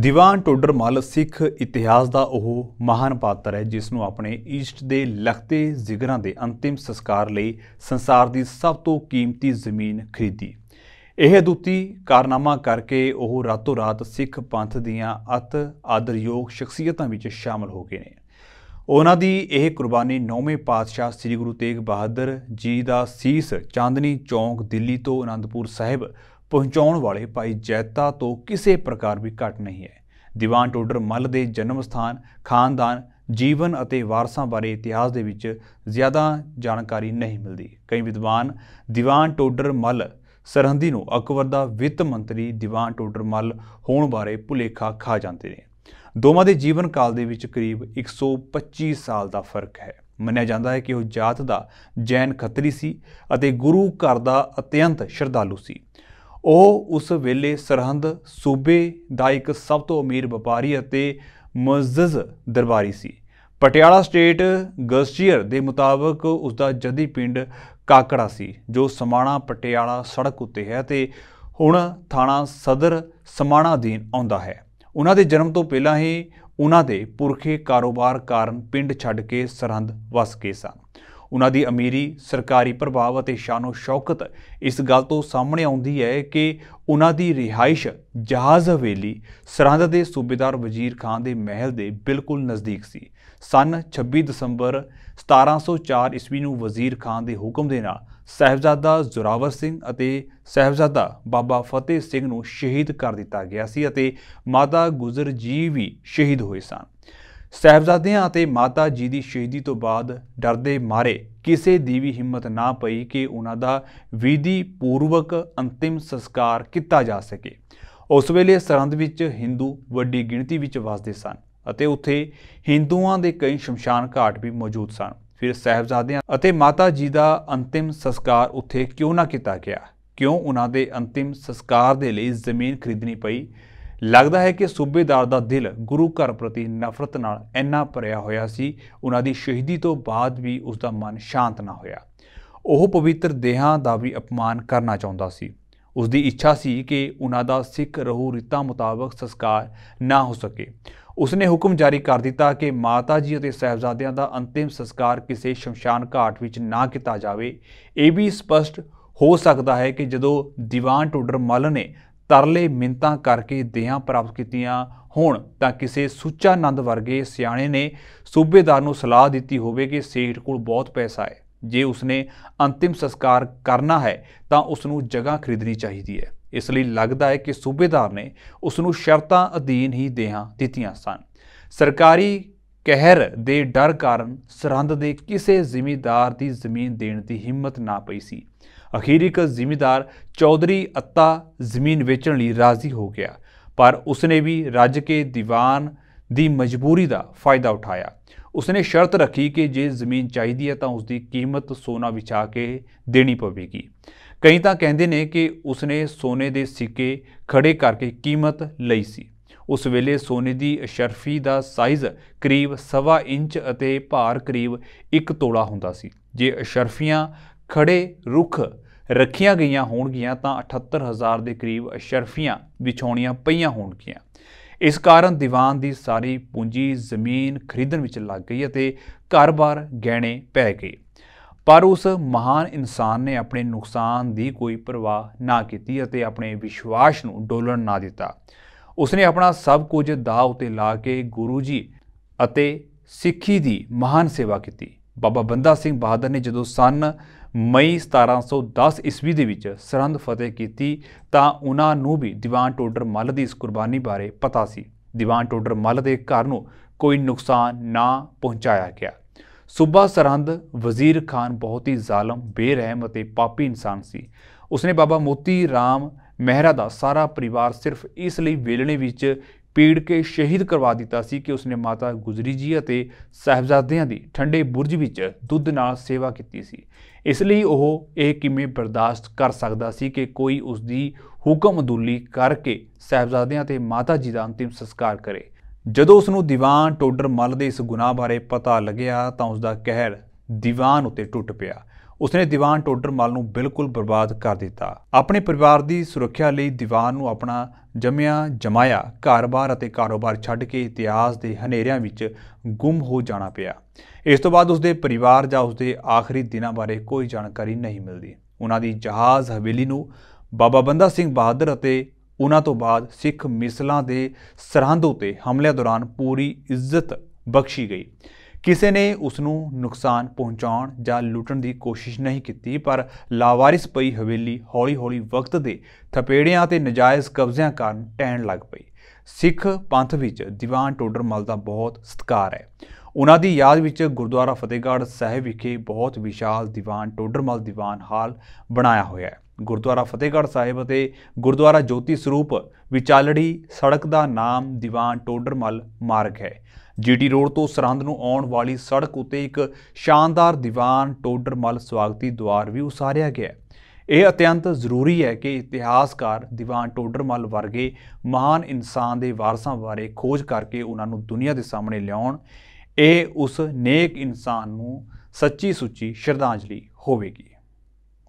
ਦੀਵਾਨ ਟੋਡਰ ਮਲ ਸਿੱਖ ਇਤਿਹਾਸ ਦਾ ਉਹ ਮਹਾਨ ਪਾਤਰ ਹੈ ਜਿਸ ਨੂੰ ਆਪਣੇ ਈਸਟ ਦੇ ਲਖਤੇ ਜ਼ਿਗਰਾਂ ਦੇ ਅੰਤਿਮ ਸੰਸਕਾਰ ਲਈ ਸੰਸਾਰ ਦੀ ਸਭ ਤੋਂ ਕੀਮਤੀ ਜ਼ਮੀਨ ਖਰੀਦੀ ਇਹ ਅਦੁੱਤੀ ਕਾਰਨਾਮਾ ਕਰਕੇ ਉਹ ਰਾਤੋ ਰਾਤ ਸਿੱਖ ਪੰਥ ਦੀਆਂ ਅਤ ਆਦਰਯੋਗ ਸ਼ਖਸੀਅਤਾਂ ਵਿੱਚ ਸ਼ਾਮਲ ਹੋ ਗਏ ਨੇ ਉਹਨਾਂ ਦੀ ਇਹ ਕੁਰਬਾਨੀ ਨੌਵੇਂ ਪਾਤਸ਼ਾਹ ਸ੍ਰੀ ਗੁਰੂ ਤੇਗ ਬਹਾਦਰ ਜੀ ਦਾ ਸੀਸ ਚਾਂਦਨੀ ਚੌਂਕ ਦਿੱਲੀ ਤੋਂ ਅਨੰਦਪੁਰ ਸਾਹਿਬ ਪਹੁੰਚਾਉਣ ਵਾਲੇ ਭਾਈ ਜੈਤਾ ਤੋਂ ਕਿਸੇ ਪ੍ਰਕਾਰ ਵੀ ਘਟ ਨਹੀਂ ਹੈ ਦੀਵਾਨ ਟੋਡਰ ਮੱਲ ਦੇ ਜਨਮ ਸਥਾਨ ਖਾਨਦਾਨ ਜੀਵਨ ਅਤੇ ਵਾਰਸਾਂ ਬਾਰੇ ਇਤਿਹਾਸ ਦੇ ਵਿੱਚ ਜ਼ਿਆਦਾ ਜਾਣਕਾਰੀ ਨਹੀਂ ਮਿਲਦੀ ਕਈ ਵਿਦਵਾਨ ਦੀਵਾਨ ਟੋਡਰ ਮੱਲ ਸਰਹੰਦੀ ਨੂੰ ਅਕਬਰ ਦਾ ਵਿੱਤ ਮੰਤਰੀ ਦੀਵਾਨ ਟੋਡਰ ਮੱਲ ਹੋਣ ਬਾਰੇ ਭੁਲੇਖਾ ਖਾ ਜਾਂਦੇ ਨੇ ਦੋਵਾਂ ਦੇ ਜੀਵਨ ਕਾਲ ਦੇ ਵਿੱਚ ਕਰੀਬ 125 ਸਾਲ ਦਾ ਫਰਕ ਹੈ ਮੰਨਿਆ ਜਾਂਦਾ ਹੈ ਕਿ ਉਹ ਜਾਤ ਦਾ ਜੈਨ ਖੱਤਰੀ ਸੀ ਅਤੇ ਗੁਰੂ ਘਰ ਦਾ ਅਤਿਅੰਤ ਸ਼ਰਧਾਲੂ ਸੀ ਉਹ ਉਸ ਵੇਲੇ ਸਰਹੰਦ ਸੂਬੇ ਦਾ ਇੱਕ ਸਭ ਤੋਂ ਅਮੀਰ ਵਪਾਰੀ ਅਤੇ ਮੁਅਜ਼ਜ਼ ਦਰਬਾਰੀ ਸੀ ਪਟਿਆਲਾ ਸਟੇਟ ਗਸਟੀਅਰ ਦੇ ਮੁਤਾਬਕ ਉਸ ਦਾ ਜਦੀ ਪਿੰਡ ਕਾਕੜਾ ਸੀ ਜੋ ਸਮਾਣਾ ਪਟਿਆਲਾ ਸੜਕ ਉੱਤੇ ਹੈ ਤੇ ਹੁਣ ਥਾਣਾ ਸਦਰ ਸਮਾਣਾ ਅਧੀਨ ਆਉਂਦਾ ਹੈ ਉਹਨਾਂ ਦੇ ਜਨਮ ਤੋਂ ਪਹਿਲਾਂ ਹੀ ਉਹਨਾਂ ਦੇ ਪੁਰਖੇ ਕਾਰੋਬਾਰ ਕਾਰਨ ਪਿੰਡ ਛੱਡ ਕੇ ਸਰਹੰਦ ਵਸ ਕੇ ਸਨ ਉਹਨਾਂ ਦੀ ਅਮੀਰੀ ਸਰਕਾਰੀ ਪ੍ਰਭਾਵ ਅਤੇ ਸ਼ਾਨੋ ਸ਼ੌਕਤ ਇਸ ਗੱਲ ਤੋਂ ਸਾਹਮਣੇ ਆਉਂਦੀ ਹੈ ਕਿ ਉਹਨਾਂ ਦੀ ਰਿਹਾਇਸ਼ ਜਹਾਜ਼ ਹਵੇਲੀ ਸਰਹੰਦ ਦੇ ਸੂਬੇਦਾਰ ਵਜ਼ੀਰ ਖਾਨ ਦੇ ਮਹਿਲ ਦੇ ਬਿਲਕੁਲ ਨਜ਼ਦੀਕ ਸੀ ਸਨ 26 ਦਸੰਬਰ 1704 ਈਸਵੀ ਨੂੰ ਵਜ਼ੀਰ ਖਾਨ ਦੇ ਹੁਕਮ ਦੇ ਨਾਲ ਸਹਿਬਜ਼ਾਦਾ ਜ਼ੁਰਾਵਰ ਸਿੰਘ ਅਤੇ ਸਹਿਬਜ਼ਾਦਾ ਬਾਬਾ ਫਤਿਹ ਸਿੰਘ ਨੂੰ ਸ਼ਹੀਦ ਕਰ ਦਿੱਤਾ ਗਿਆ ਸੀ ਅਤੇ ਮਾਤਾ ਗੁਜਰ ਜੀ ਵੀ ਸ਼ਹੀਦ ਹੋਏ ਸਨ ਸਹਿਬਜ਼ਾਦਿਆਂ ਅਤੇ ਮਾਤਾ ਜੀ ਦੀ ਸ਼ਹੀਦੀ ਤੋਂ ਬਾਅਦ ਡਰਦੇ ਮਾਰੇ ਕਿਸੇ ਦੀ ਵੀ ਹਿੰਮਤ ਨਾ ਪਈ ਕਿ ਉਹਨਾਂ ਦਾ ਵਿਧੀ ਪੂਰਵਕ ਅੰਤਿਮ ਸੰਸਕਾਰ ਕੀਤਾ ਜਾ ਸਕੇ ਉਸ ਵੇਲੇ ਸਰੰਦ ਵਿੱਚ ਹਿੰਦੂ ਵੱਡੀ ਗਿਣਤੀ ਵਿੱਚ ਵਸਦੇ ਸਨ ਅਤੇ ਉੱਥੇ ਹਿੰਦੂਆਂ ਦੇ ਕਈ ਸ਼ਮਸ਼ਾਨ ਘਾਟ ਵੀ ਮੌਜੂਦ ਸਨ ਫਿਰ ਸਹਿਬਜ਼ਾਦਿਆਂ ਅਤੇ ਮਾਤਾ ਜੀ ਦਾ ਅੰਤਿਮ ਸੰਸਕਾਰ ਉੱਥੇ ਕਿਉਂ ਨਾ ਕੀਤਾ ਗਿਆ ਕਿਉਂ ਉਹਨਾਂ ਦੇ ਅੰਤਿਮ ਸੰਸਕਾਰ ਦੇ ਲਈ ਜ਼ਮੀਨ ਖਰੀਦਣੀ ਪਈ ਲੱਗਦਾ ਹੈ ਕਿ ਸੂਬੇਦਾਰ ਦਾ ਦਿਲ ਗੁਰੂ ਘਰ ਪ੍ਰਤੀ ਨਫ਼ਰਤ ਨਾਲ ਇੰਨਾ ਭਰਿਆ ਹੋਇਆ ਸੀ ਉਹਨਾਂ ਦੀ ਸ਼ਹੀਦੀ ਤੋਂ ਬਾਅਦ ਵੀ ਉਸ ਦਾ ਮਨ ਸ਼ਾਂਤ ਨਾ ਹੋਇਆ ਉਹ ਪਵਿੱਤਰ ਦੇਹਾਂ ਦਾ ਵੀ ਅਪਮਾਨ ਕਰਨਾ ਚਾਹੁੰਦਾ ਸੀ ਉਸ ਦੀ ਇੱਛਾ ਸੀ ਕਿ ਉਹਨਾਂ ਦਾ ਸਿੱਖ ਰਹੂ ਰੀਤਾਂ ਮੁਤਾਬਕ ਸੰਸਕਾਰ ਨਾ ਹੋ ਸਕੇ ਉਸਨੇ ਹੁਕਮ ਜਾਰੀ ਕਰ ਦਿੱਤਾ ਕਿ ਮਾਤਾ ਜੀ ਅਤੇ ਸਹਿਬਜ਼ਾਦਿਆਂ ਦਾ ਅੰਤਿਮ ਸੰਸਕਾਰ ਕਿਸੇ ਸ਼ਮਸ਼ਾਨ ਘਾਟ ਵਿੱਚ ਨਾ ਕੀਤਾ ਜਾਵੇ ਇਹ ਵੀ ਸਪਸ਼ਟ ਹੋ ਸਕਦਾ ਹੈ ਕਿ ਜਦੋਂ ਦੀਵਾਨ ਟੋਡਰ ਮਲ ਨੇ ਤਰਲੇ ਮਿੰਤਾਂ ਕਰਕੇ ਦਿਆਂ ਪ੍ਰਾਪਤ ਕੀਤੀਆਂ ਹੋਣ ਤਾਂ ਕਿਸੇ ਸੁੱਚਾ ਆਨੰਦ ਵਰਗੇ ਸਿਆਣੇ ਨੇ ਸੂਬੇਦਾਰ ਨੂੰ ਸਲਾਹ ਦਿੱਤੀ ਹੋਵੇ ਕਿ ਸੇਠ ਕੋਲ ਬਹੁਤ ਪੈਸਾ ਹੈ ਜੇ ਉਸਨੇ ਅੰਤਿਮ ਸੰਸਕਾਰ ਕਰਨਾ ਹੈ ਤਾਂ ਉਸ ਨੂੰ ਜਗ੍ਹਾ ਖਰੀਦਣੀ ਚਾਹੀਦੀ ਹੈ ਇਸ ਲਈ ਲੱਗਦਾ ਹੈ ਕਿ ਸੂਬੇਦਾਰ ਨੇ ਉਸ ਨੂੰ ਸ਼ਰਤਾਂ ਅਧੀਨ ਹੀ ਦੇਹਾਂ ਦਿੱਤੀਆਂ ਸਨ ਸਰਕਾਰੀ ਕਹਿਰ ਦੇ ਡਰ ਕਾਰਨ ਸਰੰਦ ਦੇ ਕਿਸੇ ਜ਼ਿਮੀਦਾਰ ਦੀ ਜ਼ਮੀਨ ਦੇਣ ਦੀ ਹਿੰਮਤ ਨਾ ਪਈ ਸੀ ਅਖੀਰ ਇੱਕ ਜ਼ਿਮੀਦਾਰ ਚੌਧਰੀ ਅੱਤਾ ਜ਼ਮੀਨ ਵੇਚਣ ਲਈ ਰਾਜ਼ੀ ਹੋ ਗਿਆ ਪਰ ਉਸਨੇ ਵੀ ਰੱਜ ਕੇ ਦੀਵਾਨ ਦੀ ਮਜਬੂਰੀ ਦਾ ਫਾਇਦਾ ਉਠਾਇਆ ਉਸਨੇ ਸ਼ਰਤ ਰੱਖੀ ਕਿ ਜੇ ਜ਼ਮੀਨ ਚਾਹੀਦੀ ਹੈ ਤਾਂ ਉਸ ਦੀ ਕੀਮਤ ਸੋਨਾ ਵਿਚਾ ਕੇ ਦੇਣੀ ਪਵੇਗੀ ਕਈ ਤਾਂ ਕਹਿੰਦੇ ਨੇ ਕਿ ਉਸਨੇ ਸੋਨੇ ਦੇ ਸਿੱਕੇ ਖੜੇ ਕਰਕੇ ਕੀਮਤ ਲਈ ਸੀ ਉਸ ਵੇਲੇ ਸੋਨੇ ਦੀ ਅਸ਼ਰਫੀ ਦਾ ਸਾਈਜ਼ ਕਰੀਬ 1.5 ਇੰਚ ਅਤੇ ਭਾਰ ਕਰੀਬ 1 ਤੋਲਾ ਹੁੰਦਾ ਸੀ ਜੇ ਅਸ਼ਰਫੀਆਂ ਖੜੇ ਰੁੱਖ ਰੱਖੀਆਂ ਗਈਆਂ ਹੋਣਗੀਆਂ ਤਾਂ 78000 ਦੇ ਕਰੀਬ ਅਸ਼ਰਫੀਆਂ ਵਿਛਾਉਣੀਆਂ ਪਈਆਂ ਹੋਣਗੀਆਂ ਇਸ ਕਾਰਨ ਦੀਵਾਨ ਦੀ ਸਾਰੀ ਪੂੰਜੀ ਜ਼ਮੀਨ ਖਰੀਦਣ ਵਿੱਚ ਲੱਗ ਗਈ ਅਤੇ ਘਰ-ਬਾਰ ਗਹਿਣੇ ਪੈ ਗਏ ਪਰ ਉਸ ਮਹਾਨ ਇਨਸਾਨ ਨੇ ਆਪਣੇ ਨੁਕਸਾਨ ਦੀ ਕੋਈ ਪਰਵਾਹ ਨਾ ਕੀਤੀ ਅਤੇ ਆਪਣੇ ਵਿਸ਼ਵਾਸ ਨੂੰ ਡੋਲਣ ਨਾ ਦਿੱਤਾ ਉਸਨੇ ਆਪਣਾ ਸਭ ਕੁਝ ਦਾਅ ਉਤੇ ਲਾ ਕੇ ਗੁਰੂ ਜੀ ਅਤੇ ਸਿੱਖੀ ਦੀ ਮਹਾਨ ਸੇਵਾ ਕੀਤੀ ਬਾਬਾ ਬੰਦਾ ਸਿੰਘ ਬਹਾਦਰ ਨੇ ਜਦੋਂ ਸਨ ਮਈ 1710 ਈਸਵੀ ਦੇ ਵਿੱਚ ਸਰੰਦ ਫਤਿਹ ਕੀਤੀ ਤਾਂ ਉਹਨਾਂ ਨੂੰ ਵੀ ਦੀਵਾਨ ਟੋਡਰ ਮੱਲ ਦੀ ਇਸ ਕੁਰਬਾਨੀ ਬਾਰੇ ਪਤਾ ਸੀ ਦੀਵਾਨ ਟੋਡਰ ਮੱਲ ਦੇ ਘਰ ਨੂੰ ਕੋਈ ਨੁਕਸਾਨ ਨਾ ਪਹੁੰਚਾਇਆ ਗਿਆ ਸੂਬਾ ਸਰੰਦ ਵਜ਼ੀਰ ਖਾਨ ਬਹੁਤ ਹੀ ਜ਼ਾਲਮ ਬੇਰਹਿਮ ਅਤੇ ਪਾਪੀ ਇਨਸਾਨ ਸੀ ਉਸਨੇ ਬਾਬਾ ਮੋਤੀ RAM ਮਹਿਰਾ ਦਾ ਸਾਰਾ ਪਰਿਵਾਰ ਸਿਰਫ ਇਸ ਲਈ ਵੇਲਣੇ ਵਿੱਚ ਪੀੜ ਕੇ ਸ਼ਹੀਦ ਕਰਵਾ ਦਿੱਤਾ ਸੀ ਕਿ ਉਸਨੇ ਮਾਤਾ ਗੁਜਰੀ ਜੀ ਅਤੇ ਸਹਿਬਜ਼ਾਦਿਆਂ ਦੀ ਠੰਡੇ ਬੁਰਜ ਵਿੱਚ ਦੁੱਧ ਨਾਲ ਸੇਵਾ ਕੀਤੀ ਸੀ ਇਸ ਲਈ ਉਹ ਇਹ ਕਿਵੇਂ ਬਰਦਾਸ਼ਤ ਕਰ ਸਕਦਾ ਸੀ ਕਿ ਕੋਈ ਉਸ ਦੀ ਹੁਕਮ ਅਦੂਲੀ ਕਰਕੇ ਸਹਿਬਜ਼ਾਦਿਆਂ ਤੇ ਮਾਤਾ ਜੀ ਦਾ ਅੰਤਿਮ ਸੰਸਕਾਰ ਕਰੇ ਜਦੋਂ ਉਸ ਨੂੰ ਦੀਵਾਨ ਟੋਡਰ ਮੱਲ ਦੇ ਇਸ ਗੁਨਾਹ ਬਾਰੇ ਪਤਾ ਲੱਗਿਆ ਤਾਂ ਉਸ ਦਾ ਕਹਿਰ ਦੀਵਾਨ ਉੱਤੇ ਟੁੱਟ ਪਿਆ ਉਸਨੇ ਦੀਵਾਨ ਟੋਡਰਮਲ ਨੂੰ ਬਿਲਕੁਲ ਬਰਬਾਦ ਕਰ ਦਿੱਤਾ ਆਪਣੇ ਪਰਿਵਾਰ ਦੀ ਸੁਰੱਖਿਆ ਲਈ ਦੀਵਾਨ ਨੂੰ ਆਪਣਾ ਜਮਿਆ ਜਮਾਇਆ ਘਰ-ਬਾਰ ਅਤੇ ਕਾਰੋਬਾਰ ਛੱਡ ਕੇ ਇਤਿਹਾਸ ਦੇ ਹਨੇਰਿਆਂ ਵਿੱਚ ਗੁੰਮ ਹੋ ਜਾਣਾ ਪਿਆ ਇਸ ਤੋਂ ਬਾਅਦ ਉਸਦੇ ਪਰਿਵਾਰ ਜਾਂ ਉਸਦੇ ਆਖਰੀ ਦਿਨਾਂ ਬਾਰੇ ਕੋਈ ਜਾਣਕਾਰੀ ਨਹੀਂ ਮਿਲਦੀ ਉਹਨਾਂ ਦੀ ਜਹਾਜ਼ ਹਵੇਲੀ ਨੂੰ ਬਾਬਾ ਬੰਦਾ ਸਿੰਘ ਬਹਾਦਰ ਅਤੇ ਉਹਨਾਂ ਤੋਂ ਬਾਅਦ ਸਿੱਖ ਮਿਸਲਾਂ ਦੇ ਸਰਹੰਦ ਉਤੇ ਹਮਲਿਆਂ ਦੌਰਾਨ ਪੂਰੀ ਇੱਜ਼ਤ ਬਖਸ਼ੀ ਗਈ ਕਿਸੇ ਨੇ ਉਸ ਨੂੰ ਨੁਕਸਾਨ ਪਹੁੰਚਾਉਣ ਜਾਂ ਲੁੱਟਣ ਦੀ ਕੋਸ਼ਿਸ਼ ਨਹੀਂ ਕੀਤੀ ਪਰ ਲਾਵਾਰਿਸ ਪਈ ਹਵੇਲੀ ਹੌਲੀ-ਹੌਲੀ ਵਕਤ ਦੇ ਥਪੇੜਿਆਂ ਤੇ ਨਜਾਇਜ਼ ਕਬਜ਼ਿਆਂ ਕਾਰਨ ਟਹਿਣ ਲੱਗ ਪਈ ਸਿੱਖ ਪੰਥ ਵਿੱਚ ਦੀਵਾਨ ਟੋਡਰਮਲ ਦਾ ਬਹੁਤ ਸਤਕਾਰ ਹੈ ਉਹਨਾਂ ਦੀ ਯਾਦ ਵਿੱਚ ਗੁਰਦੁਆਰਾ ਫਤਿਹਗੜ੍ਹ ਸਾਹਿਬ ਵਿਖੇ ਬਹੁਤ ਵਿਸ਼ਾਲ ਦੀਵਾਨ ਟੋਡਰਮਲ ਦੀਵਾਨ ਹਾਲ ਬਣਾਇਆ ਹੋਇਆ ਹੈ ਗੁਰਦੁਆਰਾ ਫਤਿਹਗੜ੍ਹ ਸਾਹਿਬ ਅਤੇ ਗੁਰਦੁਆਰਾ ਜੋਤੀ ਸਰੂਪ ਵਿਚਾਲੜੀ ਸੜਕ ਦਾ ਨਾਮ ਦੀਵਾਨ ਟੋਡਰਮਲ ਮਾਰਗ ਹੈ ਜੀਟੀ ਰੋਡ ਤੋਂ ਸਰਹੰਦ ਨੂੰ ਆਉਣ ਵਾਲੀ ਸੜਕ ਉੱਤੇ ਇੱਕ ਸ਼ਾਨਦਾਰ ਦੀਵਾਨ ਟੋਡਰਮਲ ਸਵਾਗਤੀ ਦੁਆਰ ਵੀ ਉਸਾਰਿਆ ਗਿਆ ਹੈ ਇਹ ਅਤਿਅੰਤ ਜ਼ਰੂਰੀ ਹੈ ਕਿ ਇਤਿਹਾਸਕਾਰ ਦੀਵਾਨ ਟੋਡਰਮਲ ਵਰਗੇ ਮਹਾਨ ਇਨਸਾਨ ਦੇ ਵਾਰਸਾਂ ਬਾਰੇ ਖੋਜ ਕਰਕੇ ਉਹਨਾਂ ਨੂੰ ਦੁਨੀਆ ਦੇ ਸਾਹਮਣੇ ਲਿਆਉਣ ਇਹ ਉਸ ਨੇਕ ਇਨਸਾਨ ਨੂੰ ਸੱਚੀ ਸੁੱਚੀ ਸ਼ਰਧਾਂਜਲੀ ਹੋਵੇਗੀ